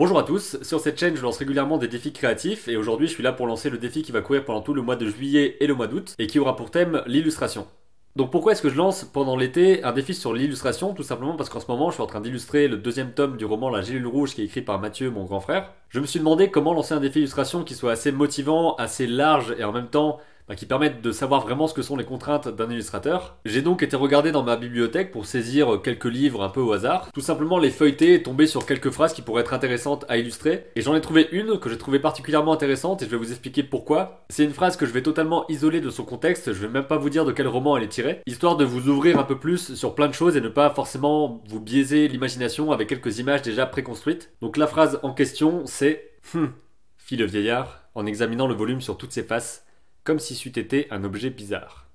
Bonjour à tous, sur cette chaîne je lance régulièrement des défis créatifs et aujourd'hui je suis là pour lancer le défi qui va courir pendant tout le mois de juillet et le mois d'août et qui aura pour thème l'illustration. Donc pourquoi est-ce que je lance pendant l'été un défi sur l'illustration Tout simplement parce qu'en ce moment je suis en train d'illustrer le deuxième tome du roman La Gélule Rouge qui est écrit par Mathieu, mon grand frère. Je me suis demandé comment lancer un défi illustration qui soit assez motivant, assez large et en même temps qui permettent de savoir vraiment ce que sont les contraintes d'un illustrateur. J'ai donc été regardé dans ma bibliothèque pour saisir euh, quelques livres un peu au hasard, tout simplement les feuilleter et tomber sur quelques phrases qui pourraient être intéressantes à illustrer. Et j'en ai trouvé une que j'ai trouvée particulièrement intéressante et je vais vous expliquer pourquoi. C'est une phrase que je vais totalement isoler de son contexte, je vais même pas vous dire de quel roman elle est tirée, histoire de vous ouvrir un peu plus sur plein de choses et ne pas forcément vous biaiser l'imagination avec quelques images déjà préconstruites. Donc la phrase en question c'est... Hum, fit le vieillard en examinant le volume sur toutes ses faces comme si c'eût été un objet bizarre.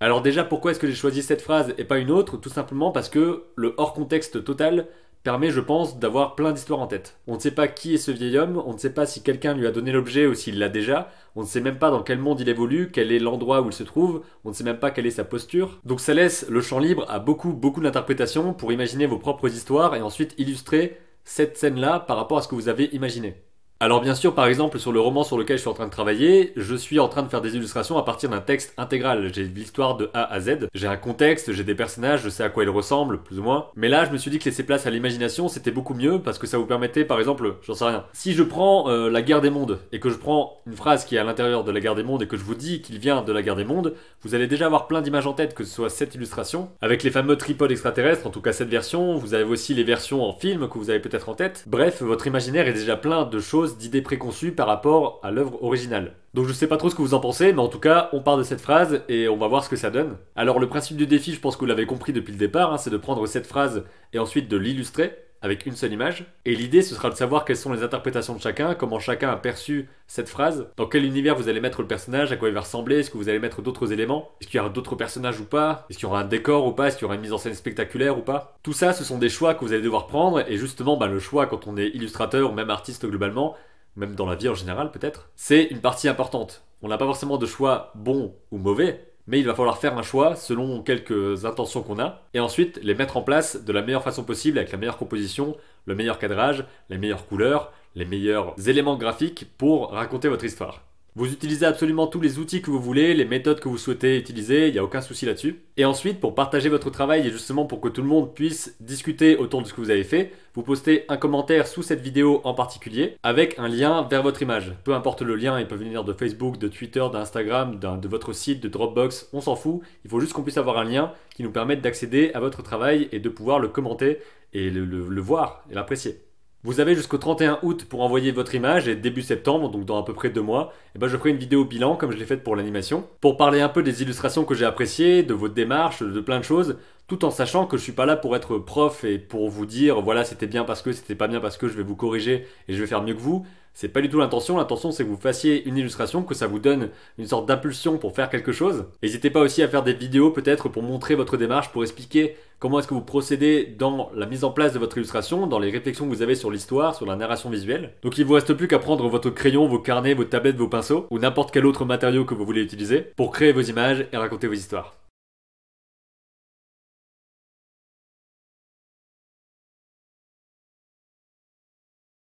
Alors déjà, pourquoi est-ce que j'ai choisi cette phrase et pas une autre Tout simplement parce que le hors contexte total permet, je pense, d'avoir plein d'histoires en tête. On ne sait pas qui est ce vieil homme, on ne sait pas si quelqu'un lui a donné l'objet ou s'il l'a déjà, on ne sait même pas dans quel monde il évolue, quel est l'endroit où il se trouve, on ne sait même pas quelle est sa posture. Donc ça laisse le champ libre à beaucoup, beaucoup d'interprétations pour imaginer vos propres histoires et ensuite illustrer cette scène-là par rapport à ce que vous avez imaginé. Alors bien sûr, par exemple, sur le roman sur lequel je suis en train de travailler, je suis en train de faire des illustrations à partir d'un texte intégral. J'ai l'histoire de A à Z, j'ai un contexte, j'ai des personnages, je sais à quoi ils ressemblent, plus ou moins. Mais là, je me suis dit que laisser place à l'imagination, c'était beaucoup mieux parce que ça vous permettait, par exemple, j'en sais rien. Si je prends euh, la guerre des mondes et que je prends une phrase qui est à l'intérieur de la guerre des mondes et que je vous dis qu'il vient de la guerre des mondes, vous allez déjà avoir plein d'images en tête, que ce soit cette illustration, avec les fameux tripodes extraterrestres, en tout cas cette version, vous avez aussi les versions en film que vous avez peut-être en tête. Bref, votre imaginaire est déjà plein de choses d'idées préconçues par rapport à l'œuvre originale. Donc je sais pas trop ce que vous en pensez, mais en tout cas, on part de cette phrase et on va voir ce que ça donne. Alors le principe du défi, je pense que vous l'avez compris depuis le départ, hein, c'est de prendre cette phrase et ensuite de l'illustrer avec une seule image. Et l'idée, ce sera de savoir quelles sont les interprétations de chacun, comment chacun a perçu cette phrase, dans quel univers vous allez mettre le personnage, à quoi il va ressembler, est-ce que vous allez mettre d'autres éléments, est-ce qu'il y aura d'autres personnages ou pas, est-ce qu'il y aura un décor ou pas, est-ce qu'il y aura une mise en scène spectaculaire ou pas. Tout ça, ce sont des choix que vous allez devoir prendre, et justement, bah, le choix quand on est illustrateur ou même artiste globalement, même dans la vie en général peut-être, c'est une partie importante. On n'a pas forcément de choix bon ou mauvais, mais il va falloir faire un choix selon quelques intentions qu'on a, et ensuite les mettre en place de la meilleure façon possible avec la meilleure composition, le meilleur cadrage, les meilleures couleurs, les meilleurs éléments graphiques pour raconter votre histoire. Vous utilisez absolument tous les outils que vous voulez, les méthodes que vous souhaitez utiliser, il n'y a aucun souci là-dessus. Et ensuite, pour partager votre travail et justement pour que tout le monde puisse discuter autour de ce que vous avez fait, vous postez un commentaire sous cette vidéo en particulier avec un lien vers votre image. Peu importe le lien, il peut venir de Facebook, de Twitter, d'Instagram, de votre site, de Dropbox, on s'en fout. Il faut juste qu'on puisse avoir un lien qui nous permette d'accéder à votre travail et de pouvoir le commenter et le, le voir et l'apprécier. Vous avez jusqu'au 31 août pour envoyer votre image et début septembre, donc dans à peu près deux mois, et eh ben, je ferai une vidéo bilan comme je l'ai faite pour l'animation, pour parler un peu des illustrations que j'ai appréciées, de votre démarche, de plein de choses, tout en sachant que je suis pas là pour être prof et pour vous dire voilà c'était bien parce que c'était pas bien parce que je vais vous corriger et je vais faire mieux que vous. C'est pas du tout l'intention. L'intention, c'est que vous fassiez une illustration, que ça vous donne une sorte d'impulsion pour faire quelque chose. N'hésitez pas aussi à faire des vidéos, peut-être, pour montrer votre démarche, pour expliquer comment est-ce que vous procédez dans la mise en place de votre illustration, dans les réflexions que vous avez sur l'histoire, sur la narration visuelle. Donc il vous reste plus qu'à prendre votre crayon, vos carnets, vos tablettes, vos pinceaux, ou n'importe quel autre matériau que vous voulez utiliser, pour créer vos images et raconter vos histoires.